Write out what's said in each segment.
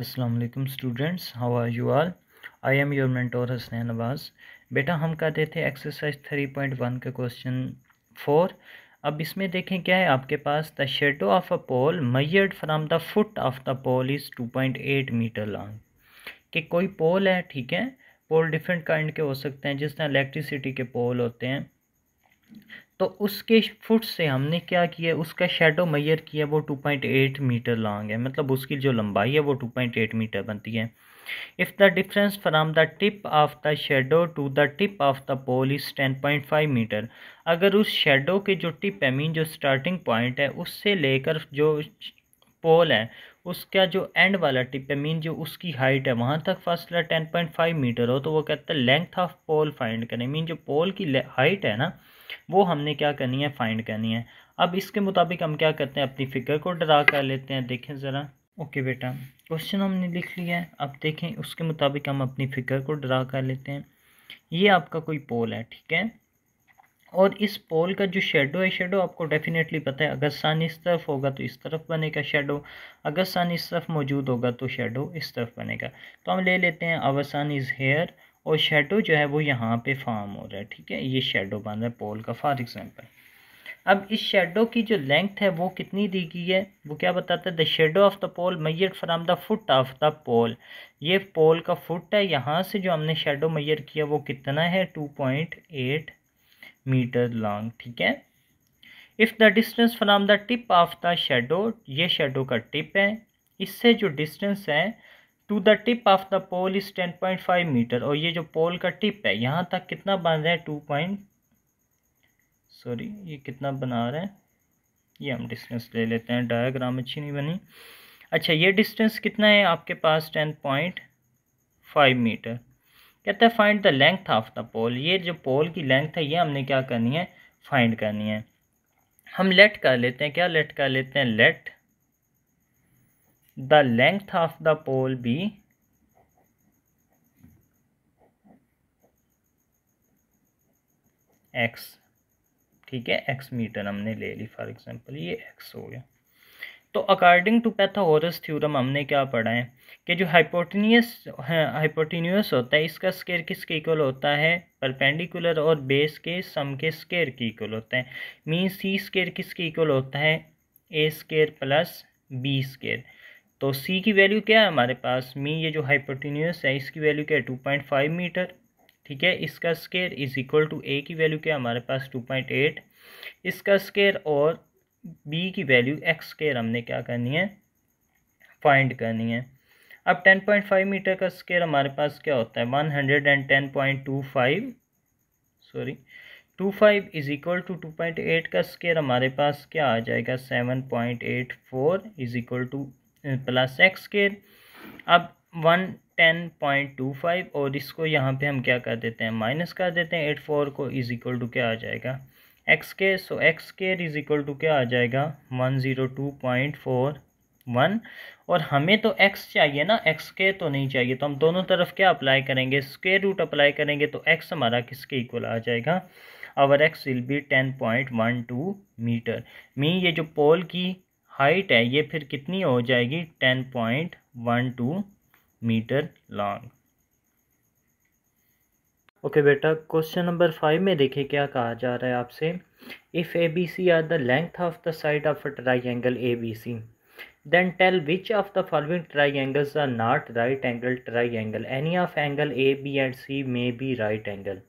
Aslam students how are you are I am your mentor Hasnain Nawaz बेटा हम कहते थे एक्सरसाइज थ्री पॉइंट वन का क्वेश्चन फोर अब इसमें देखें क्या है आपके पास the shadow of a pole measured from the foot of the pole is two point eight metre long कि कोई पोल है ठीक है पोल डिफरेंट काइंड के हो सकते हैं जिस तरह इलेक्ट्रिसिटी के पोल होते हैं तो उसके फुट से हमने क्या किया उसका शेडो मैयर किया वो 2.8 मीटर लॉन्ग है मतलब उसकी जो लंबाई है वो 2.8 मीटर बनती है if the difference from the tip of the shadow to the tip of the pole is ten point five metre अगर उस शेडो के जो टिप है मीन जो स्टार्टिंग पॉइंट है उससे लेकर जो पोल है उसका जो एंड वाला टिप है मीन जो उसकी हाइट है वहाँ तक फासला टेन पॉइंट फाइव मीटर हो तो वो कहता है लेंथ ऑफ पोल फाइंड करें मीन जो पोल की हाइट है ना वो हमने क्या करनी है फाइंड करनी है अब इसके मुताबिक हम क्या करते हैं अपनी फिगर को ड्रा कर लेते हैं देखें ज़रा ओके बेटा क्वेश्चन हमने लिख लिया है अब देखें उसके मुताबिक हम अपनी फिगर को ड्रा कर लेते हैं ये आपका कोई पोल है ठीक है और इस पोल का जो शेडो है शेडो आपको डेफिनेटली पता है अगर सन इस तरफ होगा तो इस तरफ बनेगा शेडो अगर सन इस तरफ मौजूद होगा तो शेडो इस तरफ बनेगा तो हम ले लेते हैं अवर सन इज़ हेयर और शेडो जो है वो यहाँ पे फार्म हो रहा है ठीक है ये शेडो बन रहा है पोल का फॉर एग्जांपल अब इस शेडो की जो लेंथ है वो कितनी दी गई है वो क्या बताता है the shadow of the pole measured from the foot of the pole ये पोल का फुट है यहाँ से जो हमने शेडो मैयर किया वो कितना है two point eight metre long ठीक है if the distance from the tip of the shadow ये शेडो का टिप है इससे जो डिस्टेंस है to the tip of the pole is ten point five metre और ये जो पोल का टिप है यहाँ तक कितना बन रहा है टू पॉइंट सॉरी ये कितना बना रहा है ये हम डिस्टेंस ले लेते हैं डायग्राम अच्छी नहीं बनी अच्छा ये डिस्टेंस कितना है आपके पास टेन पॉइंट फाइव मीटर कहते हैं find the length of the pole ये जो पोल की लेंथ है ये हमने क्या करनी है फाइंड करनी है हम लेट कर लेते हैं क्या लेट कर लेते हैं let the length of the pole be x ठीक है एक्स मीटर हमने ले ली फॉर एग्जांपल ये एक्स हो गया तो अकॉर्डिंग टू पैथागोरस थ्योरम हमने क्या पढ़ा है कि जो हाइपोटिनियस हाइपोटिनियस होता है इसका स्केयर किसके इक्वल होता है परपेंडिकुलर और बेस के सम के स्केयर के इक्वल होता है मीन सी स्केयर किसके इक्वल होता है ए स्केयर प्लस बी स्केयर तो सी की वैल्यू क्या है हमारे पास मी ये जो हाइपोटिन्यूस है इसकी वैल्यू क्या है टू पॉइंट फाइव मीटर ठीक है इसका square is equal to a की वैल्यू क्या है हमारे पास टू पॉइंट एट इसका स्केयर और बी की वैल्यू एक्स स्केयर हमने क्या करनी है फाइंड करनी है अब टेन पॉइंट फाइव मीटर का स्केयर हमारे पास क्या होता है one hundred and ten point two five sorry two five is equal to two point eight का स्केयर हमारे पास क्या आ जाएगा seven point eight four is equal to plus x square अब one ten point two five और इसको यहाँ पे हम क्या कर देते हैं माइनस कर देते हैं एट फोर को इज इक्वल टू क्या आ जाएगा एक्स के so x square is equal to क्या आ जाएगा one zero two point four one और हमें तो एक्स चाहिए ना एक्स के तो नहीं चाहिए तो हम दोनों तरफ क्या अप्लाई करेंगे स्केयर रूट अप्लाई करेंगे तो एक्स हमारा किसके इक्वल आ जाएगा our x will be ten point one two metre मी ये जो पोल की हाइट है ये फिर कितनी हो जाएगी ten point one two metre long okay बेटा क्वेश्चन नंबर फाइव में देखिए क्या कहा जा रहा है आपसे if a b c are the length of the side of a triangle a b c then tell which of the following triangles are not right angle triangle any of angle a b and c may be right angle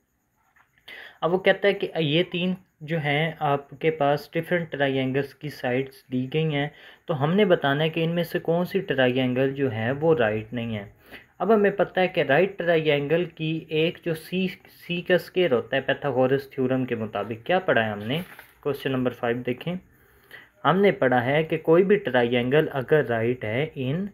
अब वो कहता है कि ये तीन जो हैं आपके पास डिफरेंट ट्राइंगल्स की साइड्स दी गई हैं तो हमने बताना है कि इनमें से कौन सी ट्राइंगल जो है वो राइट नहीं है अब हमें पता है कि राइट ट्राइंगल की एक जो सी सी का स्केयर होता है पैथागोरस थ्योरम के मुताबिक क्या पढ़ा है हमने क्वेश्चन नंबर फाइव देखें हमने पढ़ा है कि कोई भी ट्राइंगल अगर राइट है इन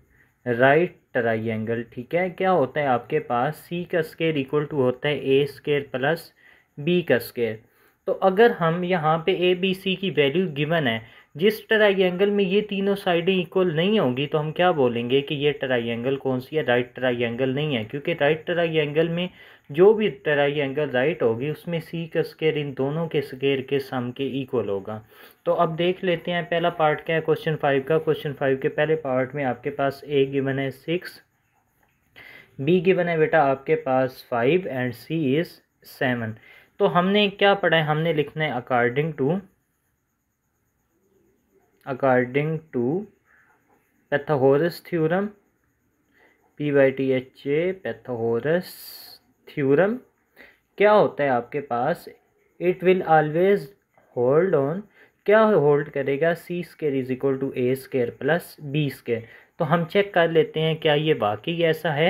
राइट ट्राइंगल ठीक है क्या होता है आपके पास सी का स्केयर इक्वल टू होता है ए स्केयर प्लस बी का स्केयर तो अगर हम यहाँ पे ए बी सी की वैल्यू गिवन है जिस ट्राइंगल में ये तीनों साइडें इक्वल नहीं होंगी तो हम क्या बोलेंगे कि ये ट्राइंगल कौन सी है राइट ट्राइंगल नहीं है क्योंकि राइट ट्राइंगल में जो भी ट्राइंगल राइट होगी उसमें सी का स्केयर इन दोनों के स्केयर के सम के इक्वल होगा तो अब देख लेते हैं पहला पार्ट क्या है क्वेश्चन फाइव का क्वेश्चन फाइव के पहले पार्ट में आपके पास ए गिवन है सिक्स बी गिवन है बेटा आपके पास five and c is seven तो हमने क्या पढ़ा है हमने लिखना है according to according to Pythagoras theorem P Y T H A Pythagoras theorem क्या होता है आपके पास it will always hold on क्या होल्ड करेगा c square is equal to a square plus B square तो हम चेक कर लेते हैं क्या ये वाकई ऐसा है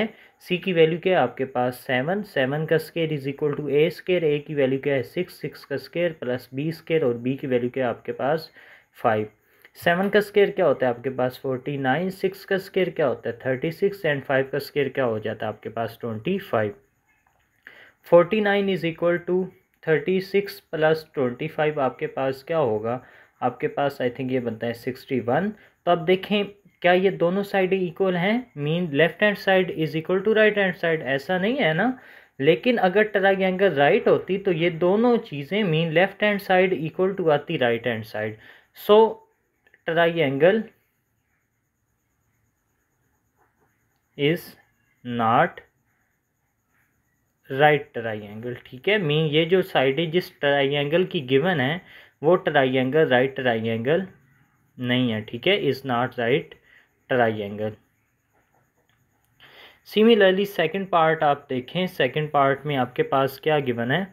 सी की वैल्यू क्या है आपके पास सेवन सेवन का square is equal to a square a की वैल्यू क्या है सिक्स सिक्स का स्केयर प्लस बी स्केयर और बी की वैल्यू क्या है आपके पास फाइव सेवन का स्केयर क्या होता है आपके पास फोर्टी नाइन सिक्स का स्केयर क्या होता है थर्टी सिक्स एंड फाइव का स्केयर क्या हो जाता है आपके पास twenty five forty nine is equal to thirty six plus twenty five आपके पास क्या होगा आपके पास आई थिंक ये बनता है सिक्सटी वन तो आप देखें क्या ये दोनों साइड इक्वल हैं mean left hand side is equal to right hand side ऐसा नहीं है ना लेकिन अगर ट्राइंगल राइट होती तो ये दोनों चीज़ें mean left hand side equal to आती right hand side so triangle is not right triangle ठीक है मीन ये जो साइडें जिस ट्राइंगल की गिवन है वो ट्राइंगल राइट ट्राइंगल नहीं है ठीक है is not right triangle similarly second part आप देखें सेकंड पार्ट में आपके पास क्या गिवन है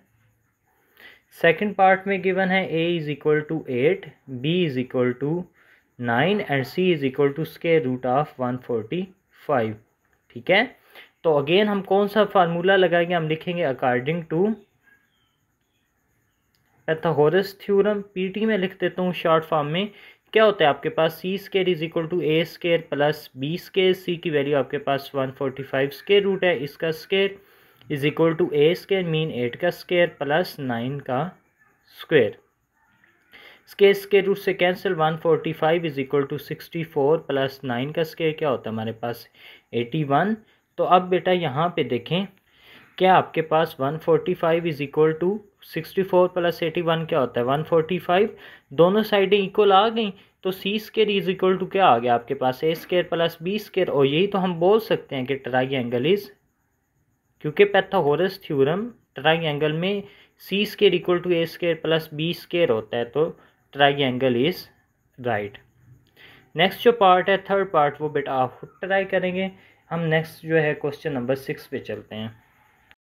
सेकंड पार्ट में गिवन है a is equal to eight b is equal to nine and c is equal to square root of one forty five ठीक है तो अगेन हम कौन सा फार्मूला लगाएंगे हम लिखेंगे according to Pythagoras theorem PT में लिख देता हूँ शॉर्ट फॉर्म में क्या होता है आपके पास c square is equal to a square plus B square c की वैल्यू आपके पास one forty five square root है इसका square is equal to a square mean eight का स्केयर प्लस नाइन का स्क्वेयर स्केयर स्केयर रूट से cancel one forty five is equal to sixty four plus nine का square क्या होता है हमारे पास एटी वन तो अब बेटा यहाँ पे देखें क्या आपके पास one forty five is equal to sixty four plus eighty one क्या होता है वन फोर्टी फाइव दोनों साइडें इक्वल आ गई तो c square is equal to क्या आ गया आपके पास a square plus B square और यही तो हम बोल सकते हैं कि ट्राई एंगल इज़ क्योंकि पैथाहोरस थ्यूरम ट्राई एंगल में c square equal to a square plus B square होता है तो triangle is right next जो पार्ट है थर्ड पार्ट वो बेटा आप खुद ट्राई करेंगे हम नेक्स्ट जो है क्वेश्चन नंबर सिक्स पे चलते हैं